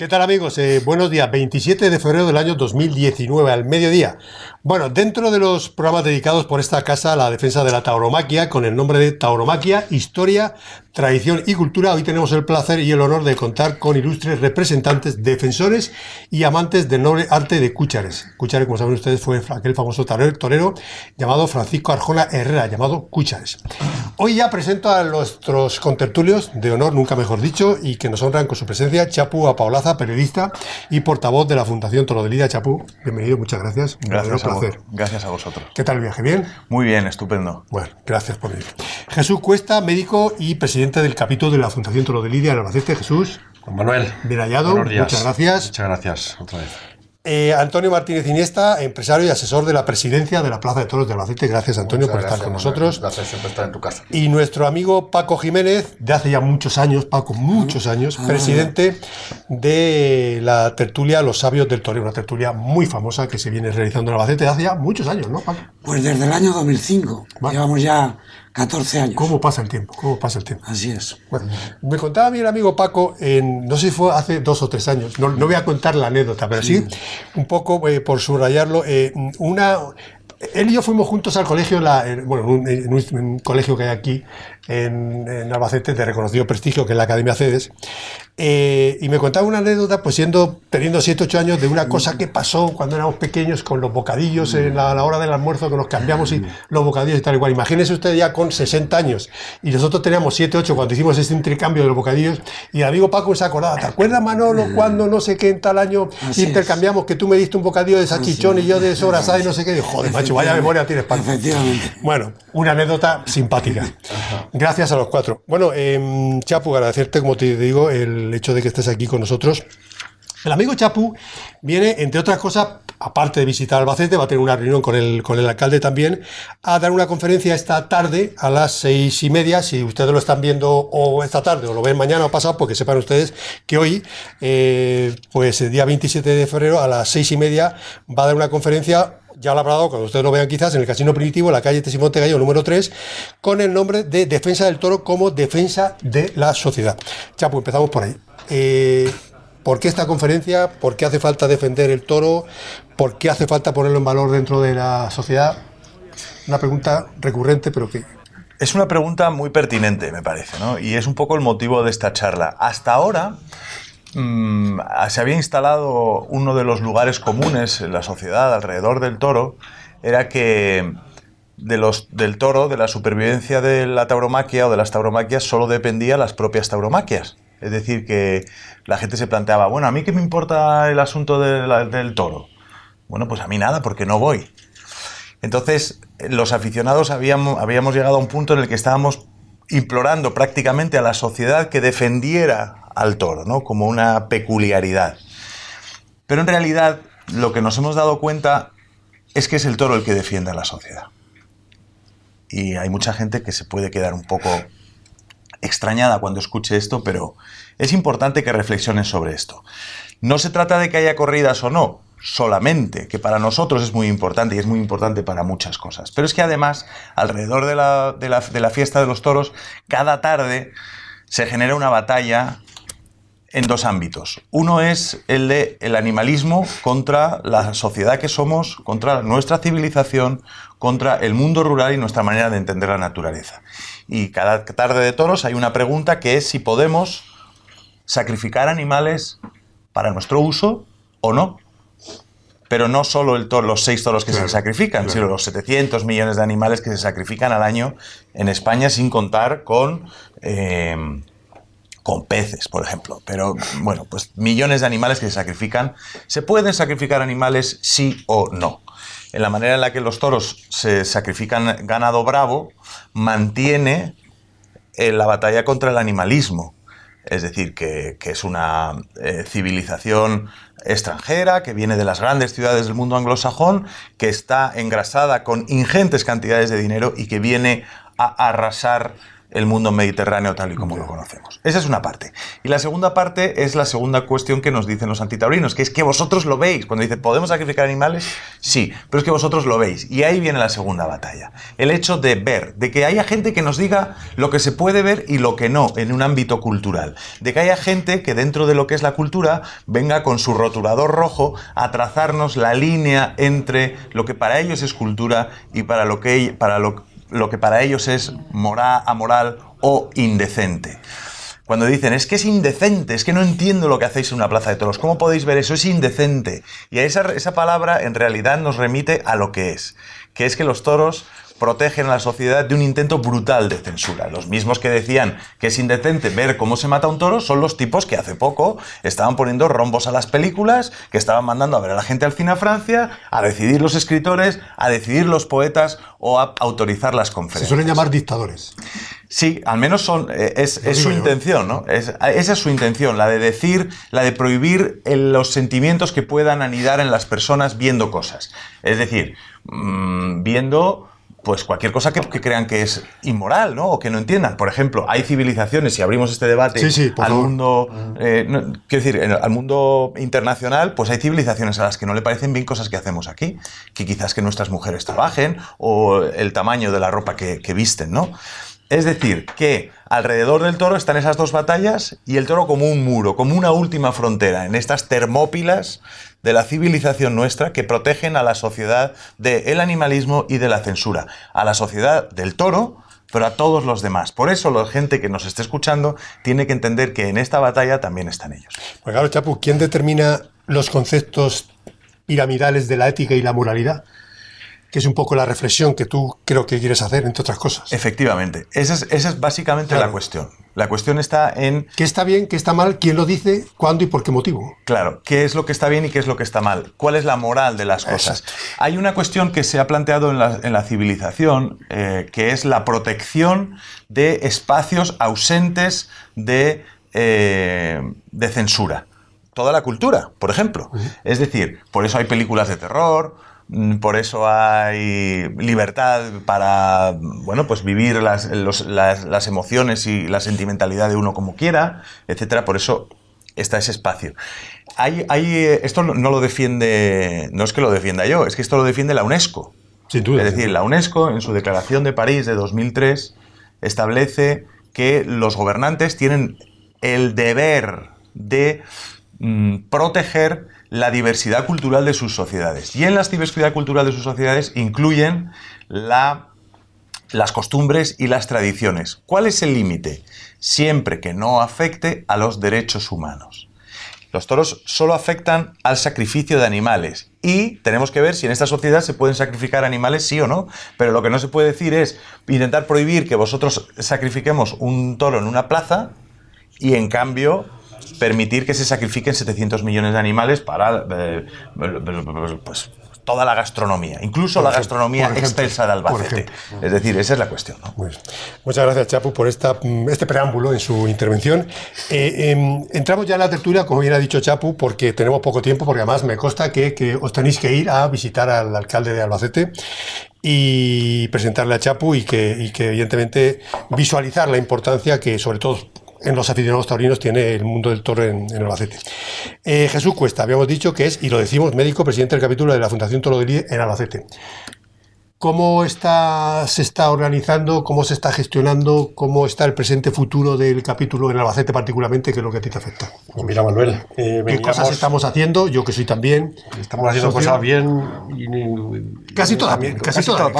¿Qué tal amigos? Eh, buenos días, 27 de febrero del año 2019, al mediodía. Bueno, dentro de los programas dedicados por esta casa a la defensa de la tauromaquia, con el nombre de Tauromaquia, Historia, Tradición y Cultura, hoy tenemos el placer y el honor de contar con ilustres representantes, defensores y amantes del noble arte de Cúchares. Cúchares, como saben ustedes, fue aquel famoso torero, llamado Francisco Arjona Herrera, llamado Cúchares. Hoy ya presento a nuestros contertulios de honor, nunca mejor dicho, y que nos honran con su presencia, Chapu paulaza periodista y portavoz de la Fundación Toro de Lidia, Chapú. Bienvenido, muchas gracias. gracias a Gracias a vosotros. ¿Qué tal el viaje? ¿Bien? Muy bien, estupendo. Bueno, gracias por venir. Jesús Cuesta, médico y presidente del capítulo de la Fundación Toro de Lidia en Albacete. Jesús. Juan Manuel. Bien hallado. Muchas gracias. Muchas gracias, otra vez. Eh, Antonio Martínez Iniesta, empresario y asesor de la presidencia de la Plaza de Toros de Albacete. Gracias, Antonio, por estar con nosotros. Gracias siempre estar en tu casa. Y nuestro amigo Paco Jiménez, de hace ya muchos años, Paco, muchos ah, años, ah. presidente de la tertulia Los Sabios del Toreo, una tertulia muy famosa que se viene realizando en Albacete hace ya muchos años, ¿no, Paco? Pues desde el año 2005. Llevamos ya 14 años. ¿Cómo pasa el tiempo? ¿Cómo pasa el tiempo? Así es. Bueno, me contaba mi amigo Paco, en, no sé si fue hace dos o tres años, no, voy a contar la anécdota, pero sí, un poco eh, por subrayarlo, eh, una, él y yo fuimos juntos al colegio, la, eh, bueno, en un, colegio que hay aquí, en, en Albacete, de reconocido prestigio, que es la Academia CEDES. Eh, y me contaba una anécdota, pues siendo, teniendo 7, 8 años, de una cosa que pasó cuando éramos pequeños con los bocadillos en la, a la hora del almuerzo, que nos cambiamos y mm. los bocadillos y tal igual. Imagínese usted ya con 60 años y nosotros teníamos 7, 8 cuando hicimos este intercambio de los bocadillos y el amigo Paco se acordaba, ¿te acuerdas Manolo mm. cuando no sé qué en tal año intercambiamos que tú me diste un bocadillo de sachichón y yo de sobrasada y no sé qué? Joder, macho, vaya memoria tienes, Paco. Bueno, una anécdota simpática. Gracias a los cuatro. Bueno, em, Chapu, agradecerte, como te digo, el hecho de que estés aquí con nosotros. El amigo Chapu viene, entre otras cosas, aparte de visitar Albacete, va a tener una reunión con el, con el alcalde también, a dar una conferencia esta tarde a las seis y media. Si ustedes lo están viendo o esta tarde o lo ven mañana o pasado, porque pues sepan ustedes que hoy, eh, pues el día 27 de febrero a las seis y media, va a dar una conferencia ya lo ha hablado, cuando ustedes lo vean quizás, en el Casino Primitivo, en la calle Tesimonte Gallo número 3, con el nombre de Defensa del Toro como Defensa de la Sociedad. Chapo, empezamos por ahí. Eh, ¿Por qué esta conferencia? ¿Por qué hace falta defender el toro? ¿Por qué hace falta ponerlo en valor dentro de la sociedad? Una pregunta recurrente, pero que... Es una pregunta muy pertinente, me parece, ¿no? Y es un poco el motivo de esta charla. Hasta ahora, Mm, se había instalado uno de los lugares comunes en la sociedad alrededor del toro, era que de los, del toro, de la supervivencia de la tauromaquia o de las tauromaquias, solo dependía las propias tauromaquias. Es decir, que la gente se planteaba, bueno, ¿a mí qué me importa el asunto del toro? Bueno, pues a mí nada, porque no voy. Entonces, los aficionados habíamos llegado a un punto en el que estábamos implorando prácticamente a la sociedad que defendiera al toro, ¿no? Como una peculiaridad. Pero en realidad lo que nos hemos dado cuenta es que es el toro el que defiende a la sociedad. Y hay mucha gente que se puede quedar un poco extrañada cuando escuche esto, pero es importante que reflexiones sobre esto. No se trata de que haya corridas o no, solamente, que para nosotros es muy importante y es muy importante para muchas cosas. Pero es que además, alrededor de la, de la fiesta de los toros, cada tarde se genera una batalla en dos ámbitos. Uno es el de el animalismo contra la sociedad que somos, contra nuestra civilización, contra el mundo rural y nuestra manera de entender la naturaleza. Y cada tarde de toros hay una pregunta que es si podemos sacrificar animales para nuestro uso o no. Pero no solo el toro, los seis toros que se sacrifican, sino los 700 millones de animales que se sacrifican al año en España sin contar con... Eh, con peces, por ejemplo. Pero bueno, pues millones de animales que se sacrifican. ¿Se pueden sacrificar animales sí o no? En la manera en la que los toros se sacrifican ganado bravo, mantiene eh, la batalla contra el animalismo. Es decir, que, es una eh, civilización extranjera que viene de las grandes ciudades del mundo anglosajón, que está engrasada con ingentes cantidades de dinero y que viene a arrasar el mundo mediterráneo tal y como lo conocemos. Esa es una parte. Y la segunda parte es la segunda cuestión que nos dicen los antitaurinos, que es que vosotros lo veis. Cuando dice ¿podemos sacrificar animales? Sí, pero es que vosotros lo veis. Y ahí viene la segunda batalla. El hecho de ver, de que haya gente que nos diga lo que se puede ver y lo que no en un ámbito cultural. De que haya gente que dentro de lo que es la cultura venga con su rotulador rojo a trazarnos la línea entre lo que para ellos es cultura y para lo que, para lo, lo que para ellos es moral, amoral o indecente. Cuando dicen, es que es indecente, es que no entiendo lo que hacéis en una plaza de toros, ¿cómo podéis ver eso? Es indecente. Y esa, esa palabra en realidad nos remite a lo que es, que es que los toros protegen a la sociedad de un intento brutal de censura. Los mismos que decían que es indecente ver cómo se mata un toro son los tipos que hace poco estaban poniendo rombos a las películas, que estaban mandando a ver a la gente al cine a Francia, a decidir los escritores, a decidir los poetas o a autorizar las conferencias. Se suelen llamar dictadores. Sí, al menos son, eh, es, su intención, ¿no? esa es su intención, la de decir, la de prohibir eh, los sentimientos que puedan anidar en las personas viendo cosas. Es decir, mm, viendo pues cualquier cosa que, crean que es inmoral, ¿no? O que no entiendan. Por ejemplo, hay civilizaciones, si abrimos este debate al mundo, eh, decir, al mundo internacional, pues hay civilizaciones a las que no le parecen bien cosas que hacemos aquí, que quizás que nuestras mujeres trabajen o el tamaño de la ropa que, que visten, ¿no? Es decir, que alrededor del toro están esas dos batallas y el toro como un muro, como una última frontera en estas termópilas de la civilización nuestra que protegen a la sociedad del animalismo y de la censura, a la sociedad del toro, pero a todos los demás. Por eso la gente que nos esté escuchando tiene que entender que en esta batalla también están ellos. Pues claro, Chapu, ¿quién determina los conceptos piramidales de la ética y la moralidad? que es un poco la reflexión que tú creo que quieres hacer, entre otras cosas. Efectivamente, esa es, básicamente la cuestión. La cuestión está en... ¿Qué está bien, qué está mal, quién lo dice, cuándo y por qué motivo? Claro, qué es lo que está bien y qué es lo que está mal, cuál es la moral de las cosas. Hay una cuestión que se ha planteado en la, civilización, eh, que es la protección de espacios ausentes de, eh, censura. Toda la cultura, por ejemplo. Es decir, por eso hay películas de terror, Mm, por eso hay libertad para bueno, pues vivir las, emociones y la sentimentalidad de uno como quiera, etcétera. Por eso está ese espacio. Hay, esto no lo defiende, no es que lo defienda yo, es que esto lo defiende la UNESCO. Sin duda, es decir, la UNESCO en su Declaración de París de 2003 establece que los gobernantes tienen el deber de mm, proteger la diversidad cultural de sus sociedades. Y en la diversidad cultural de sus sociedades incluyen la, las costumbres y las tradiciones. ¿Cuál es el límite? Siempre que no afecte a los derechos humanos. Los toros solo afectan al sacrificio de animales y tenemos que ver si en esta sociedad se pueden sacrificar animales sí o no, pero lo que no se puede decir es intentar prohibir que vosotros sacrifiquemos un toro en una plaza y en cambio permitir que se sacrifiquen 700 millones de animales para eh, pues, toda la gastronomía, incluso la gastronomía extensa de Albacete. Es decir, esa es la cuestión. muchas gracias, Chapu, por esta, mm, este preámbulo en su intervención. Eh, em, entramos ya en la tertulia, como bien ha dicho Chapu, porque tenemos poco tiempo, porque además me consta que, os tenéis que ir a visitar al alcalde de Albacete y presentarle a Chapu y que, y que evidentemente visualizar la importancia que sobre todo en los aficionados taurinos tiene el mundo del torre en, Albacete. Eh, Jesús Cuesta, habíamos dicho que es, y lo decimos, médico, presidente del capítulo de la Fundación Toro de Lide en Albacete. ¿Cómo está, se está organizando, cómo se está gestionando, cómo está el presente futuro del capítulo en Albacete particularmente, que es lo que a ti te afecta? Pues mira, Manuel, eh, ¿qué cosas estamos haciendo? Yo que soy también. Estamos haciendo cosas bien. casi todas bien, casi todas,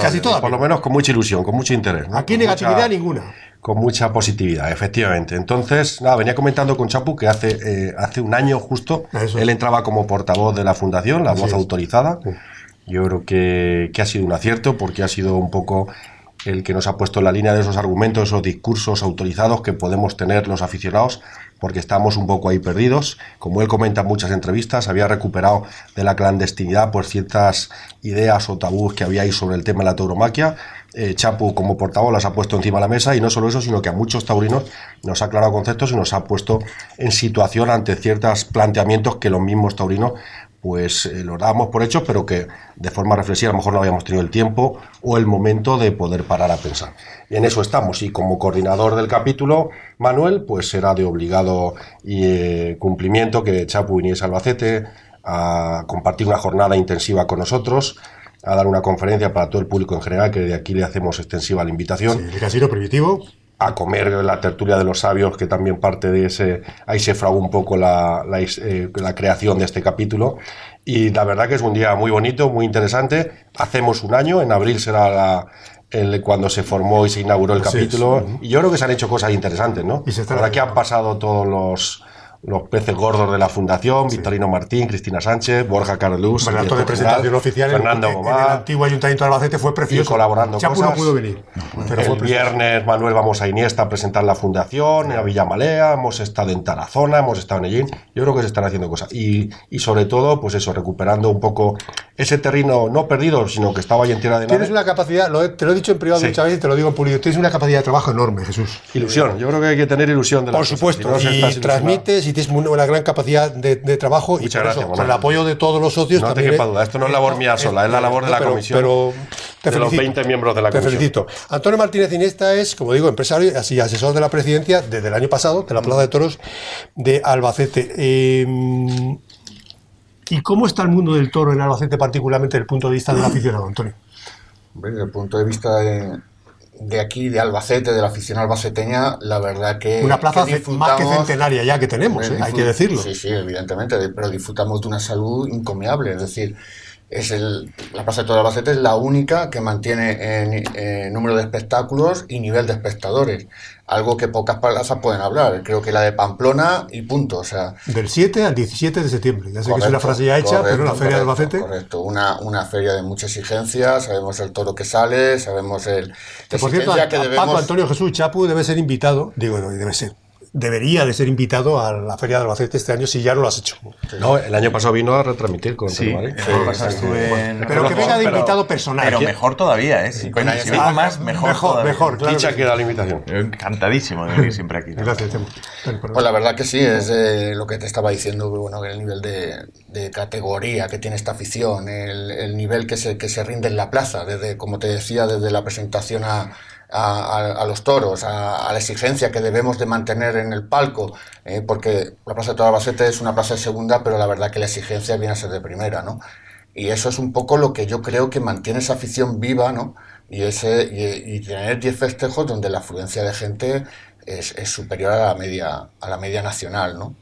casi Por lo menos con mucha ilusión, con mucho interés. Aquí negatividad ninguna con mucha positividad, efectivamente. Entonces, nada, venía comentando con Chapu que hace, eh, hace un año justo él entraba como portavoz de la fundación, la voz autorizada. Yo creo que, que, ha sido un acierto porque ha sido un poco el que nos ha puesto en la línea de esos argumentos, esos discursos autorizados que podemos tener los aficionados porque estamos un poco ahí perdidos. Como él comenta en muchas entrevistas, había recuperado de la clandestinidad pues ciertas ideas o tabús que había ahí sobre el tema de la tauromaquia eh, Chapu como portavoz las ha puesto encima de la mesa y no solo eso, sino que a muchos taurinos nos ha aclarado conceptos y nos ha puesto en situación ante ciertos planteamientos que los mismos taurinos pues eh, lo dábamos por hechos, pero que de forma reflexiva a lo mejor no habíamos tenido el tiempo o el momento de poder parar a pensar. en eso estamos. Y como coordinador del capítulo, Manuel, pues será de obligado eh, cumplimiento que Chapu y a Albacete a compartir una jornada intensiva con nosotros a dar una conferencia para todo el público en general, que de aquí le hacemos extensiva la invitación. Sí, el casino primitivo. A comer la tertulia de los sabios, que también parte de ese. Ahí se fragó un poco la, eh, la, creación de este capítulo. Y la verdad que es un día muy bonito, muy interesante. Hacemos un año, en abril será la, el, cuando se formó y se inauguró el capítulo. Y yo creo que se han hecho cosas interesantes, ¿no? Y se que han pasado todos los los peces gordos de la Fundación, Victorino Martín, Cristina Sánchez, Borja Carlos oficial Fernando en, el antiguo Ayuntamiento de Albacete fue precioso. Y colaborando Chapu cosas. no pudo venir. pero el viernes Manuel vamos a Iniesta a presentar la Fundación, a Villamalea, hemos estado en Tarazona, hemos estado en Ellín. Yo creo que se están haciendo cosas. Y, y sobre todo, pues eso, recuperando un poco ese terreno, no perdido, sino que estaba ahí en tierra de nadie. Tienes una capacidad, te lo he dicho en privado muchas veces y te lo digo en tienes una capacidad de trabajo enorme, Jesús. Ilusión, yo creo que hay que tener ilusión de la Por supuesto, y transmites y tienes una gran capacidad de, trabajo y con el apoyo de todos los socios. No eh, esto no es labor mía eh, sola, es, la eh, labor de la comisión. de los 20 miembros de la te comisión. felicito. Antonio Martínez Iniesta es, como digo, empresario y asesor de la presidencia desde el año pasado, de la mm. Plaza de Toros de Albacete. ¿Y cómo está el mundo del toro en Albacete, particularmente desde el punto de vista del aficionado, Antonio? Desde el punto de vista de de aquí, de Albacete, de la afición albaceteña, la verdad que. Una plaza más que centenaria ya que tenemos, ¿eh? hay que decirlo. Sí, sí, evidentemente, pero disfrutamos de una salud incomiable, Es decir, es el, la Plaza de de Albacete es la única que mantiene en número de espectáculos y nivel de espectadores, algo que pocas plazas pueden hablar, creo que la de Pamplona y punto, o sea... Del 7 al 17 de septiembre, ya sé que es una frase ya hecha, pero la feria de Albacete... Correcto, una, feria de mucha exigencia, sabemos el toro que sale, sabemos el... por cierto, Paco Antonio Jesús Chapu debe ser invitado, digo, no, debe ser, debería de ser invitado a la Feria de Albacete este año si ya no lo has hecho. No, el año pasado vino a retransmitir con Pero que venga de invitado personal. Pero mejor todavía, ¿eh? Si ah, más, mejor. Mejor, mejor Dicha que la invitación. Encantadísimo de venir siempre aquí. Gracias, Temo. Pues la verdad que sí, es lo que te estaba diciendo, bueno, el nivel de, categoría que tiene esta afición, el, nivel que se, que se rinde en la plaza, desde, como te decía, desde la presentación a a, los toros, a, la exigencia que debemos de mantener en el palco, eh, porque la Plaza de Toro es una plaza de segunda, pero la verdad que la exigencia viene a ser de primera, ¿no? Y eso es un poco lo que yo creo que mantiene esa afición viva, ¿no? Y, ese, tener 10 festejos donde la afluencia de gente es, es, superior a la media, a la media nacional, ¿no?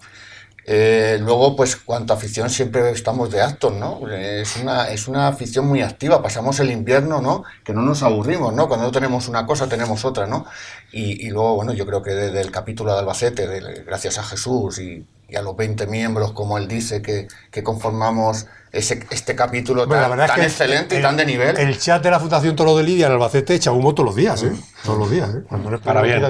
Eh, luego, pues cuanto a afición siempre estamos de actos, ¿no? Es una, es una afición muy activa, pasamos el invierno, ¿no? Que no nos aburrimos, ¿no? Cuando no tenemos una cosa, tenemos otra, ¿no? Y, y luego, bueno, yo creo que desde el capítulo de Albacete, de Gracias a Jesús y y a los 20 miembros, como él dice, que, que conformamos ese, este capítulo tan, excelente y tan de nivel. El chat de la Fundación Toro de Lidia en Albacete echa humo todos los días, ¿eh? Mm. Todos los días, ¿eh? Cuando es para, bien,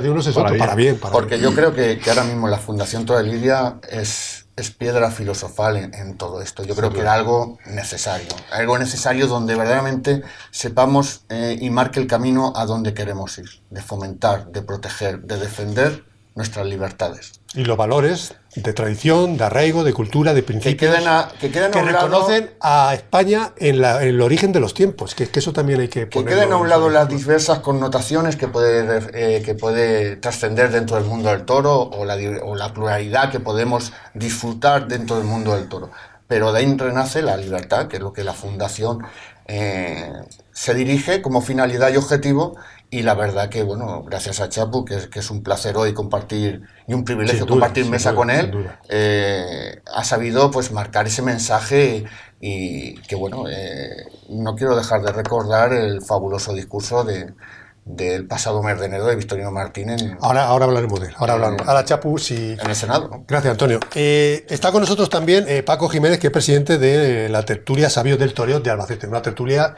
para bien. Porque yo creo que, ahora mismo la Fundación Toro de Lidia es, es piedra filosofal en, todo esto. Yo creo que era algo necesario. Algo necesario donde verdaderamente sepamos eh, y marque el camino a donde queremos ir. De fomentar, de proteger, de defender nuestras libertades. Y los valores de tradición, de arraigo, de cultura, de principios que, a, que, que reconocen a España en, el origen de los tiempos, que, que eso también hay que poner. Que queden a un lado las diversas connotaciones que puede, eh, que puede trascender dentro del mundo del toro o la, pluralidad que podemos disfrutar dentro del mundo del toro. Pero de ahí renace la libertad, que es lo que la fundación eh, se dirige como finalidad y objetivo y la verdad que, bueno, gracias a Chapu, que, que es un placer hoy compartir y un privilegio compartir mesa con él, eh, ha sabido pues marcar ese mensaje y que, bueno, eh, no quiero dejar de recordar el fabuloso discurso de, del pasado mes de enero de Victorino Martínez. Ahora, ahora hablaremos de él. Ahora hablaremos. la Chapu, y En el Senado. Gracias, Antonio. Eh, está con nosotros también eh, Paco Jiménez, que es presidente de eh, la tertulia Sabios del Toreo de Albacete. Una tertulia,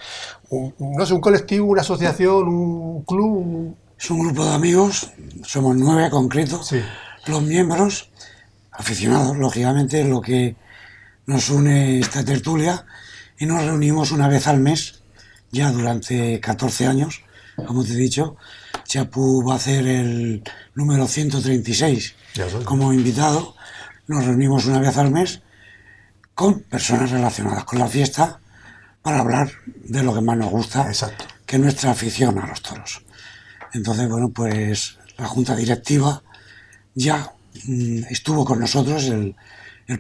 no sé, un colectivo, una asociación, un club. Es un grupo de amigos, somos nueve concretos... concreto, los miembros, aficionados, lógicamente, es lo que nos une esta tertulia y nos reunimos una vez al mes, ya durante 14 años como te he dicho, ...Chapu va a hacer el número 136 como invitado. Nos reunimos una vez al mes con personas relacionadas con la fiesta para hablar de lo que más nos gusta, que es nuestra afición a los toros. Entonces, bueno, pues la Junta Directiva ya mm, estuvo con nosotros el,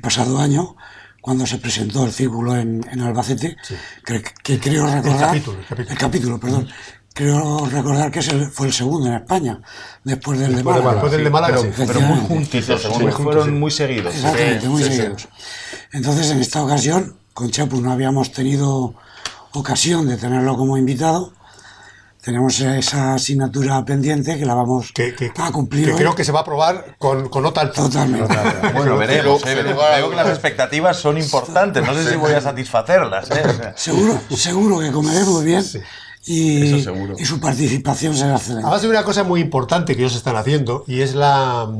pasado año cuando se presentó el círculo en, Albacete, que, creo recordar... el capítulo. El capítulo perdón, creo recordar que fue el segundo en España, después del de Málaga. Después del pero, muy juntitos, juntos, fueron muy seguidos. Exactamente, muy seguidos. Entonces, en esta ocasión, con Chapu no habíamos tenido ocasión de tenerlo como invitado. Tenemos esa asignatura pendiente que la vamos que, que, a cumplir. Que creo que se va a aprobar con, con Totalmente. bueno, veremos. Eh, Veo que las expectativas son importantes. No sé si voy a satisfacerlas. Eh, seguro, seguro que comeré muy bien. Y, su participación será excelente. Además, hay una cosa muy importante que ellos están haciendo y es la,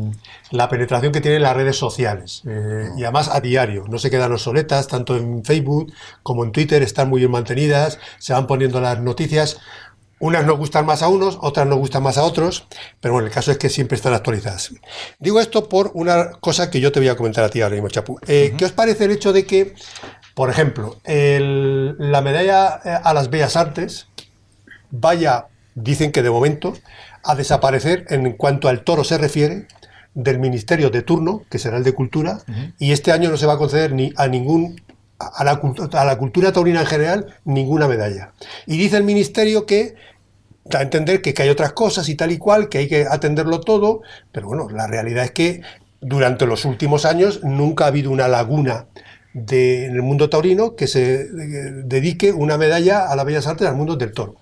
penetración que tienen las redes sociales. Eh, ah. y además a diario. No se quedan obsoletas, tanto en Facebook como en Twitter están muy bien mantenidas, se van poniendo las noticias. Unas nos gustan más a unos, otras nos gustan más a otros, pero bueno, el caso es que siempre están actualizadas. Digo esto por una cosa que yo te voy a comentar a ti ahora mismo, Chapu. Eh, ¿Qué os parece el hecho de que, por ejemplo, la medalla a las bellas artes, vaya, dicen que de momento, a desaparecer en cuanto al toro se refiere del ministerio de turno, que será el de Cultura, y este año no se va a conceder ni a ningún a la, cultura taurina en general ninguna medalla. Y dice el ministerio que da a entender que, hay otras cosas y tal y cual, que hay que atenderlo todo, pero bueno, la realidad es que durante los últimos años nunca ha habido una laguna en el mundo taurino que se dedique una medalla a las bellas artes al mundo del toro.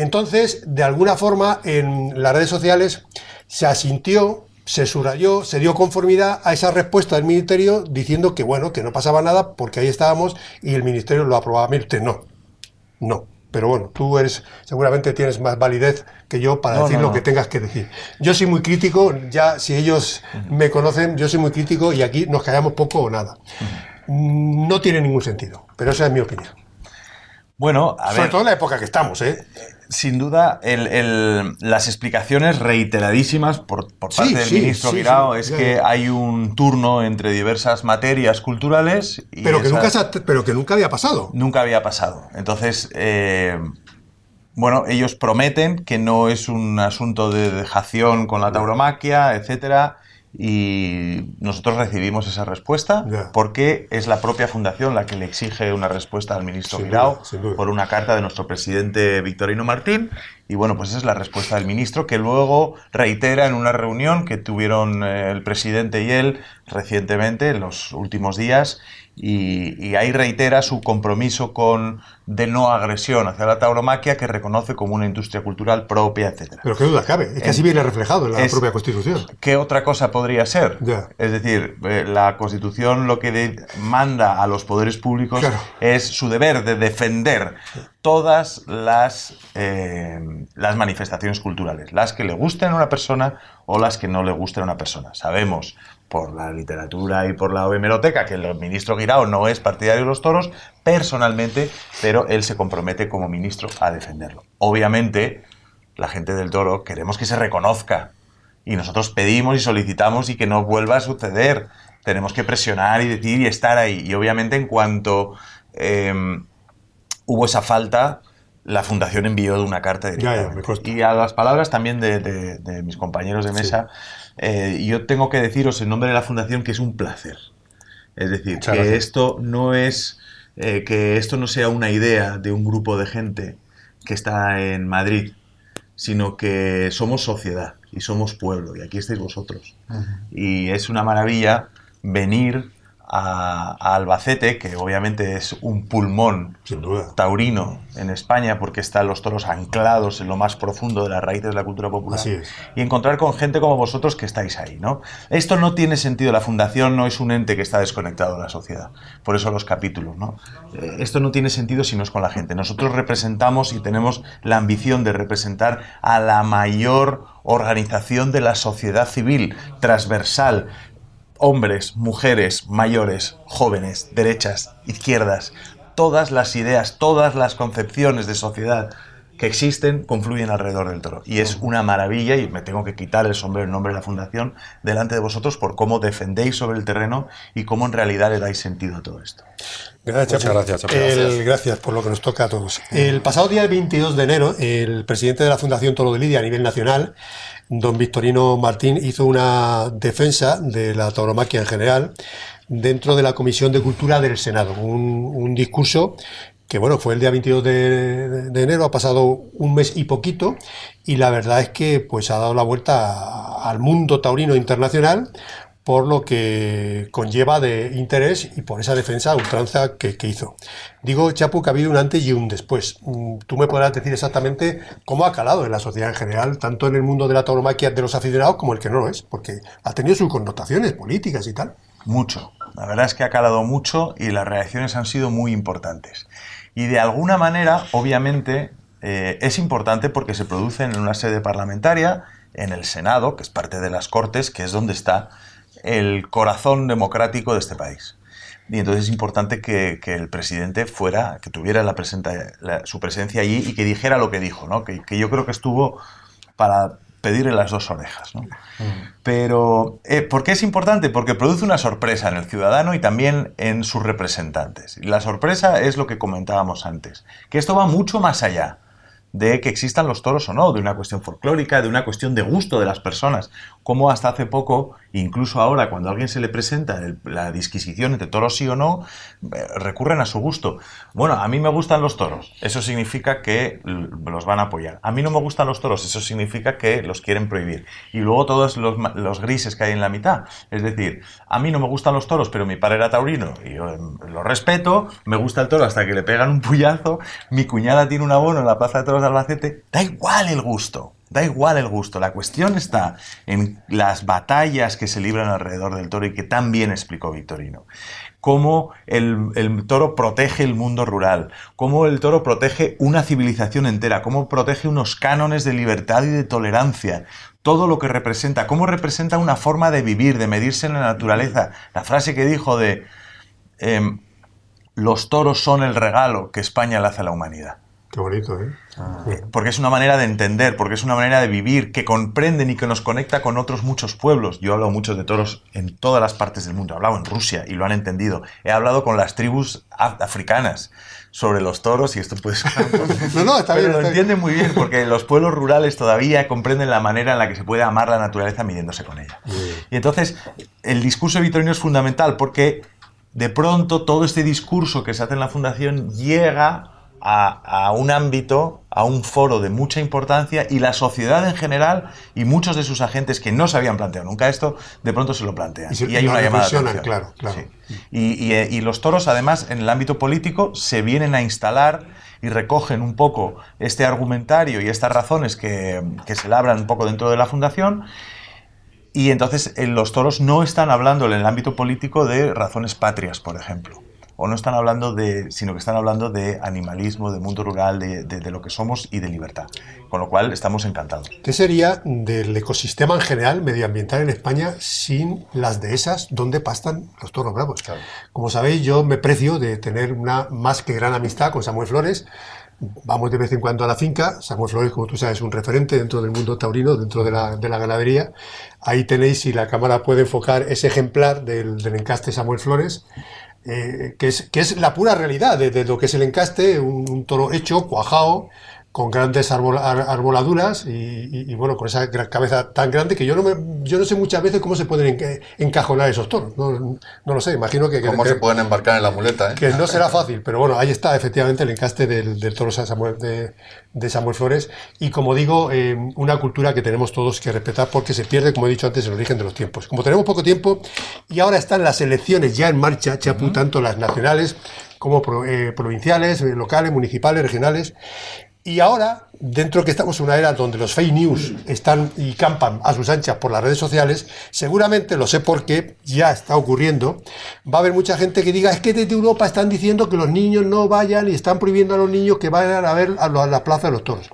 Entonces, de alguna forma, en las redes sociales se asintió, se subrayó, se dio conformidad a esa respuesta del ministerio diciendo que, bueno, que no pasaba nada porque ahí estábamos y el ministerio lo aprobaba. no, no. Pero bueno, tú eres, seguramente tienes más validez que yo para decir lo que tengas que decir. Yo soy muy crítico, ya si ellos me conocen, yo soy muy crítico y aquí nos callamos poco o nada. No tiene ningún sentido, pero esa es mi opinión. Bueno, Sobre todo en la época que estamos, ¿eh? Sin duda, las explicaciones reiteradísimas por, parte del ministro sí, es que hay un turno entre diversas materias culturales. pero, que nunca, había pasado. Nunca había pasado. Entonces, eh, bueno, ellos prometen que no es un asunto de dejación con la tauromaquia, etcétera y nosotros recibimos esa respuesta porque es la propia fundación la que le exige una respuesta al ministro Girao por una carta de nuestro presidente Victorino Martín y bueno, pues esa es la respuesta del ministro, que luego reitera en una reunión que tuvieron eh, el presidente y él recientemente, en los últimos días, y, ahí reitera su compromiso con de no agresión hacia la tauromaquia que reconoce como una industria cultural propia, etc. Pero qué duda cabe, es que así viene reflejado en la propia Constitución. ¿Qué otra cosa podría ser? Es decir, eh, la Constitución lo que manda a los poderes públicos es su deber de defender todas las, eh, las manifestaciones culturales, las que le gusten a una persona o las que no le gusten a una persona. Sabemos por la literatura y por la hemeroteca que el ministro Guirao no es partidario de los toros personalmente, pero él se compromete como ministro a defenderlo. Obviamente, la gente del toro queremos que se reconozca y nosotros pedimos y solicitamos y que no vuelva a suceder. Tenemos que presionar y decir y estar ahí. Y obviamente en cuanto... Em, hubo esa falta, la fundación envió una carta de... y a las palabras también de, mis compañeros de mesa, eh, yo tengo que deciros en nombre de la fundación que es un placer. Es decir, que esto no es eh, que esto no sea una idea de un grupo de gente que está en Madrid, sino que somos sociedad y somos pueblo y aquí estáis vosotros. Y es una maravilla venir a, Albacete, que obviamente es un pulmón taurino en España, porque están los toros anclados en lo más profundo de las raíces de la cultura popular, y encontrar con gente como vosotros que estáis ahí. ¿no? Esto no tiene sentido, la fundación no es un ente que está desconectado de la sociedad, por eso los capítulos. ¿no? Eh, esto no tiene sentido si no es con la gente. Nosotros representamos y tenemos la ambición de representar a la mayor organización de la sociedad civil transversal hombres, mujeres, mayores, jóvenes, derechas, izquierdas, todas las ideas, todas las concepciones de sociedad que existen confluyen alrededor del toro. Y es una maravilla, y me tengo que quitar el sombrero en nombre de la Fundación delante de vosotros por cómo defendéis sobre el terreno y cómo en realidad le dais sentido a todo esto. Gracias, gracias. gracias. gracias por lo que nos toca a todos. El pasado día 22 de enero, el presidente de la Fundación Toro de Lidia a nivel nacional don Victorino Martín hizo una defensa de la tauromaquia en general dentro de la Comisión de Cultura del Senado, un, discurso que bueno, fue el día 22 de, de, enero, ha pasado un mes y poquito, y la verdad es que pues ha dado la vuelta al mundo taurino internacional, por lo que conlleva de interés y por esa defensa ultranza que, hizo. Digo, Chapu, que ha habido un antes y un después. Mm, tú me podrás decir exactamente cómo ha calado en la sociedad en general, tanto en el mundo de la tauromaquia de los aficionados como el que no lo es, porque ha tenido sus connotaciones políticas y tal. Mucho. La verdad es que ha calado mucho y las reacciones han sido muy importantes. Y de alguna manera, obviamente, eh, es importante porque se produce en una sede parlamentaria, en el Senado, que es parte de las Cortes, que es donde está el corazón democrático de este país. Y entonces es importante que, el presidente fuera, que tuviera su presencia allí y que dijera lo que dijo, ¿no? que, yo creo que estuvo para pedirle las dos orejas. Mm. Pero, eh, ¿por qué es importante? Porque produce una sorpresa en el ciudadano y también en sus representantes. la sorpresa es lo que comentábamos antes, que esto va mucho más allá de que existan los toros o no, de una cuestión folclórica, de una cuestión de gusto de las personas. Como hasta hace poco, incluso ahora, cuando a alguien se le presenta la disquisición entre toros sí o no, eh, recurren a su gusto. Bueno, a mí me gustan los toros, eso significa que los van a apoyar. A mí no me gustan los toros, eso significa que los quieren prohibir. Y luego todos los, grises que hay en la mitad. Es decir, a mí no me gustan los toros, pero mi padre era taurino y yo em, lo respeto, me gusta el toro hasta que le pegan un puyazo, mi cuñada tiene un abono en la Plaza de Toros de Albacete, da igual el gusto. Da igual el gusto, la cuestión está en las batallas que se libran alrededor del toro y que tan bien explicó Victorino. Cómo el, toro protege el mundo rural, cómo el toro protege una civilización entera, cómo protege unos cánones de libertad y de tolerancia todo lo que representa, cómo representa una forma de vivir, de medirse en la naturaleza. La frase que dijo de em, los toros son el regalo que España le hace a la humanidad. Qué bonito, ¿eh? Ah, porque es una manera de entender, porque es una manera de vivir que comprenden y que nos conecta con otros muchos pueblos. Yo he hablado mucho de toros en todas las partes del mundo. He hablado en Rusia y lo han entendido. He hablado con las tribus africanas sobre los toros y esto puede no, no, está bien. lo entienden muy bien porque los pueblos rurales todavía comprenden la manera en la que se puede amar la naturaleza midiéndose con ella. Y entonces, el discurso vitorino es fundamental porque de pronto todo este discurso que se hace en la fundación llega a, un ámbito, a un foro de mucha importancia y la sociedad en general y muchos de sus agentes que no se habían planteado nunca esto, de pronto se lo plantean. Y, hay una llamada. claro, eh, Y, los toros, además, en el ámbito político, se vienen a instalar y recogen un poco este argumentario y estas razones que, que se labran un poco dentro de la fundación. Y entonces eh, los toros no están hablando en el ámbito político de razones patrias, por ejemplo o no están hablando de, sino que están hablando de animalismo, de mundo rural, de, lo que somos y de libertad. Con lo cual estamos encantados. ¿Qué sería del ecosistema en general medioambiental en España sin las dehesas donde pastan los toros bravos? Como sabéis, yo me precio de tener una más que gran amistad con Samuel Flores. Vamos de vez en cuando a la finca. Samuel Flores, como tú sabes, es un referente dentro del mundo taurino, dentro de la, de ganadería. Ahí tenéis, si la cámara puede enfocar, ese ejemplar del, del encaste Samuel Flores eh, que, es, que, es, la pura realidad de, lo que es el encaste, un, un toro hecho, cuajado, con grandes arboladuras y, bueno, con esa cabeza tan grande que yo no, me, yo no sé muchas veces cómo se pueden encajonar esos toros. No, lo sé, imagino que... ¿Cómo se pueden embarcar en la muleta? Eh? Que no será fácil, pero bueno, ahí está efectivamente el encaste del, del toro de, Samuel Flores y como digo, em, una cultura que tenemos todos que respetar porque se pierde, como he dicho antes, el origen de los tiempos. Como tenemos poco tiempo y ahora están las elecciones ya en marcha, Chapu, tanto las nacionales como eh, provinciales, eh, locales, municipales, regionales, y ahora, dentro que estamos en una era donde los fake news están y campan a sus anchas por las redes sociales, seguramente, lo sé porque ya está ocurriendo, va a haber mucha gente que diga, es que desde Europa están diciendo que los niños no vayan y están prohibiendo a los niños que vayan a ver a, la Plaza de los Toros.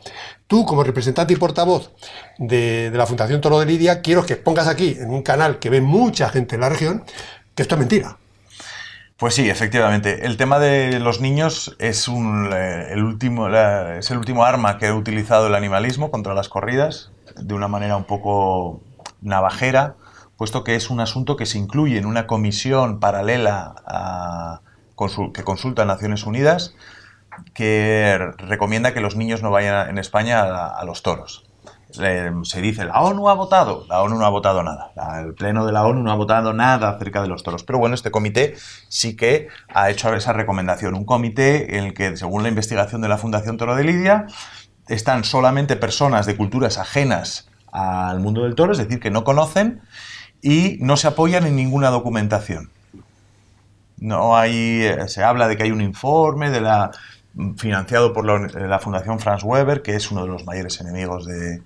Tú, como representante y portavoz de, de la Fundación Toro de Lidia, quiero que pongas aquí, en un canal que ve mucha gente en la región, que esto es mentira pues sí, efectivamente. El tema de los niños es, eh, el último, es el último arma que ha utilizado el animalismo contra las corridas, de una manera un poco navajera, puesto que es un asunto que se incluye en una comisión paralela que consulta a Naciones Unidas, que recomienda que los niños no vayan en España a los toros se dice, la ONU ha votado. La ONU no ha votado nada. el Pleno de la ONU no ha votado nada acerca de los toros. Pero bueno, este comité sí que ha hecho esa recomendación. Un comité en el que, según la investigación de la Fundación Toro de Lidia, están solamente personas de culturas ajenas al mundo del toro, es decir, que no conocen y no se apoyan en ninguna documentación. No hay, eh, se habla de que hay un informe mm, financiado por eh, la Fundación Franz Weber, que es uno de los mayores enemigos de,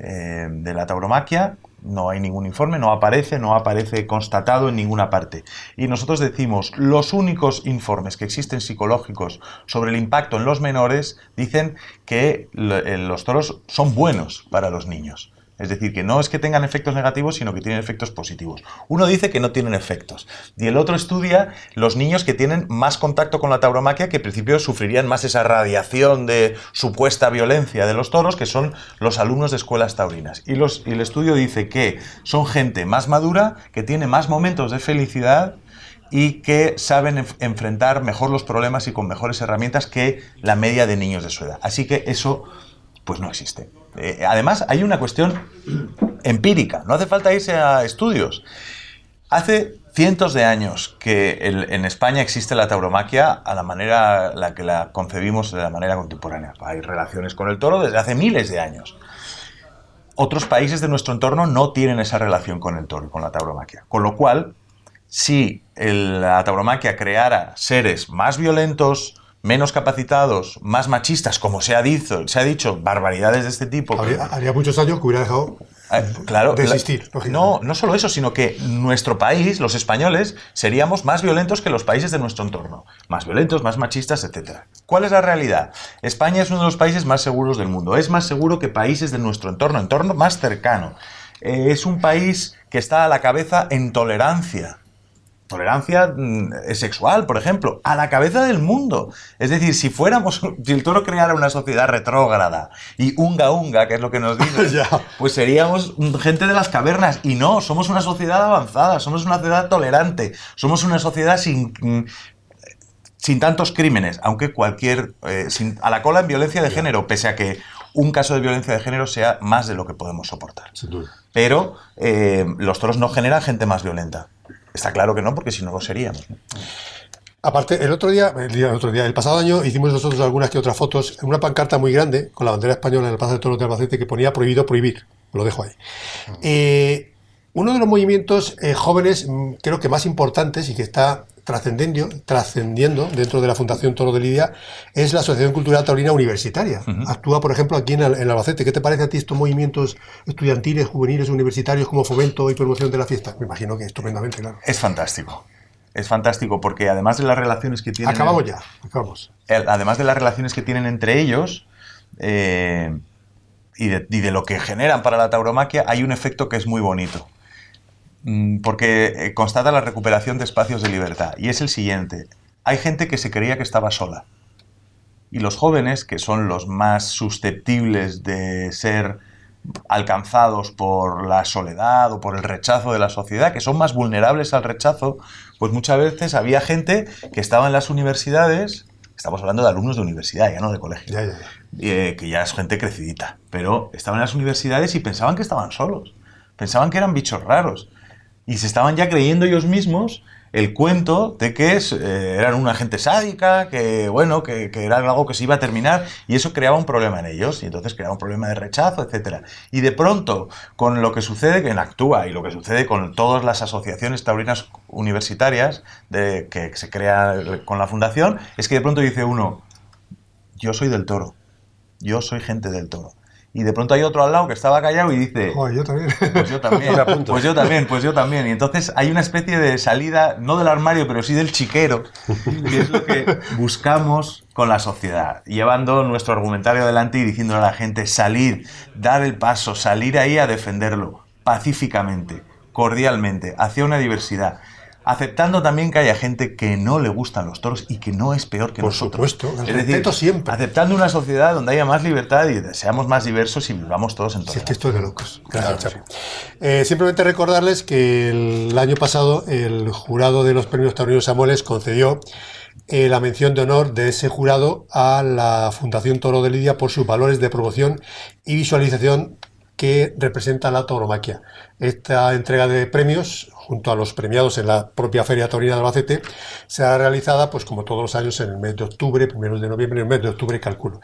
eh, de la tauromaquia, no hay ningún informe, no aparece, no aparece constatado en ninguna parte. Y nosotros decimos, los únicos informes que existen psicológicos sobre el impacto en los menores dicen que eh, los toros son buenos para los niños. Es decir, que no es que tengan efectos negativos, sino que tienen efectos positivos. Uno dice que no tienen efectos y el otro estudia los niños que tienen más contacto con la tauromaquia, que al principio sufrirían más esa radiación de supuesta violencia de los toros, que son los alumnos de escuelas taurinas. Y, los, el estudio dice que son gente más madura, que tiene más momentos de felicidad y que saben enfrentar mejor los problemas y con mejores herramientas que la media de niños de su edad. Así que eso pues no existe. Eh, además, hay una cuestión empírica, no hace falta irse a estudios. Hace cientos de años que en España existe la tauromaquia a la manera la que la concebimos de la manera contemporánea. Hay relaciones con el toro desde hace miles de años. Otros países de nuestro entorno no tienen esa relación con el toro con la tauromaquia. Con lo cual, si la tauromaquia creara seres más violentos, menos capacitados, más machistas, como se ha dicho, se ha dicho barbaridades de este tipo. Haría muchos años que hubiera dejado ah, de existir. no, no solo eso, sino que nuestro país, los españoles, seríamos más violentos que los países de nuestro entorno. Más violentos, más machistas, etc. ¿Cuál es la realidad? España es uno de los países más seguros del mundo. Es más seguro que países de nuestro entorno, entorno más cercano. Eh, es un país que está a la cabeza en tolerancia tolerancia mm, sexual, por ejemplo, a la cabeza del mundo. Es decir, si fuéramos, el toro creara una sociedad retrógrada y unga unga, que es lo que nos ya pues seríamos gente de las cavernas. Y no, somos una sociedad avanzada, somos una sociedad tolerante, somos una sociedad sin mm, sin tantos crímenes, aunque cualquier eh, a la cola en violencia de género, pese a que un caso de violencia de género sea más de lo que podemos soportar. Pero eh, los toros no generan gente más violenta. Está claro que no, porque si no lo seríamos. Aparte, el otro día, el otro día, el pasado año hicimos nosotros algunas que otras fotos en una pancarta muy grande con la bandera española en el Plaza de Toros de Albacete que ponía prohibido prohibir. Lo dejo ahí. Ah. Eh, uno de los movimientos eh, jóvenes, mm, creo que más importantes y que está trascendiendo dentro de la Fundación Toro de Lidia es la Asociación Cultural Taurina Universitaria. Actúa, por ejemplo, aquí en, Albacete. ¿Qué te parece a ti estos movimientos estudiantiles, juveniles, universitarios como fomento y promoción de la fiesta? Me imagino que estupendamente, claro. Es fantástico. Es fantástico porque además de las relaciones que tienen... Acabamos ya, acabamos. Además de las relaciones que tienen entre ellos... Eh, y de, y de, lo que generan para la tauromaquia, hay un efecto que es muy bonito. Mm, porque eh, constata la recuperación de espacios de libertad. Y es el siguiente. Hay gente que se creía que estaba sola. Y los jóvenes, que son los más susceptibles de ser alcanzados por la soledad o por el rechazo de la sociedad, que son más vulnerables al rechazo, pues muchas veces había gente que estaba en las universidades, estamos hablando de alumnos de universidad, ya no de colegio, eh, que ya es gente crecidita, pero estaban en las universidades y pensaban que estaban solos, pensaban que eran bichos raros y se estaban ya creyendo ellos mismos el cuento de que eh, eran una gente sádica, que bueno, que, era algo que se iba a terminar y eso creaba un problema en ellos y entonces creaba un problema de rechazo, etcétera. Y de pronto, con lo que sucede en Actúa y lo que sucede con todas las asociaciones taurinas universitarias que se crea eh, con la fundación, es que de pronto dice uno, yo soy del toro, yo soy gente del toro y de pronto hay otro al lado que estaba callado y dice... yo también. Pues yo también, pues yo también, pues yo también. Y entonces hay una especie de salida, no del armario, pero sí del chiquero, que es lo que buscamos con la sociedad, llevando nuestro argumentario adelante y diciéndole a la gente, salir, dar el paso, salir ahí a defenderlo, pacíficamente, cordialmente, hacia una diversidad aceptando también que haya gente que no le gustan los toros y que no es peor que nosotros. Por supuesto, siempre. Aceptando una sociedad donde haya más libertad y seamos más diversos y vivamos todos en torno. es que esto es de locos. Eh, simplemente recordarles que el año pasado el jurado de los premios Taurinos Samueles concedió eh, la mención de honor de ese jurado a la Fundación Toro de Lidia por sus valores de promoción y visualización que representa la tauromaquia. Esta entrega de premios junto a los premiados en la propia Feria Taurina de Albacete, será realizada, pues como todos los años, en el mes de octubre, primero de noviembre, en el mes de octubre calculo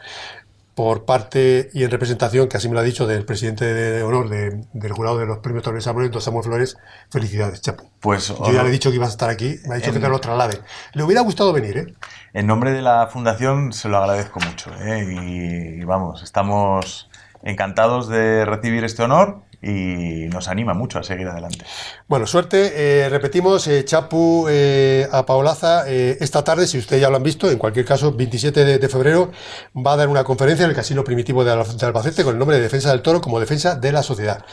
por parte y en representación, que así me lo ha dicho, del presidente de honor del jurado de los premios Torres Amores, Samuel Flores, felicidades, Chapo. Pues, Yo ya le he dicho que ibas a estar aquí, me ha dicho que te lo traslade. Le hubiera gustado venir, ¿eh? En nombre de la Fundación se lo agradezco mucho, ¿eh? y, vamos, estamos encantados de recibir este honor y nos anima mucho a seguir adelante. Bueno, suerte. Eh, repetimos, eh, Chapu eh, a Paolaza, esta tarde, si ustedes ya lo han visto, en cualquier caso, 27 de, febrero, va a dar una conferencia en el Casino Primitivo de, Albacete con el nombre de Defensa del Toro como Defensa de la Sociedad.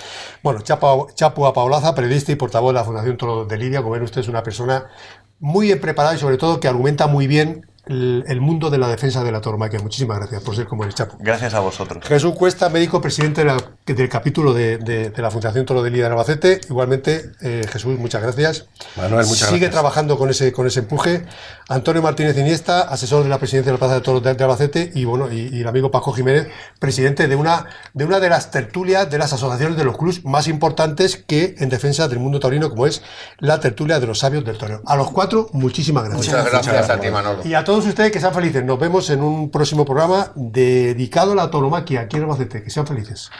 Bueno, Chapu, Chapu a Paolaza, periodista y portavoz de la Fundación Toro de Lidia, como ven es una persona muy bien preparada y sobre todo que argumenta muy bien el, mundo de la defensa de la tormaquia. Muchísimas gracias por ser como el Chapo. Gracias a vosotros. Jesús Cuesta, médico presidente del capítulo de, de, la Fundación Toro de Líder de Albacete. Igualmente, eh, Jesús, muchas gracias. Manuel, muchas Sigue trabajando con ese, con ese empuje. Antonio Martínez Iniesta, asesor de la presidencia de la Plaza de Toros de, Albacete. Y bueno, y, el amigo Paco Jiménez, presidente de una, de una de las tertulias de las asociaciones de los clubs más importantes que en defensa del mundo taurino, como es la tertulia de los sabios del Toro, A los cuatro, muchísimas gracias. Muchas gracias, a ti, Y a todos todos ustedes que sean felices. Nos vemos en un próximo programa dedicado a la tauromaquia aquí en Que sean felices.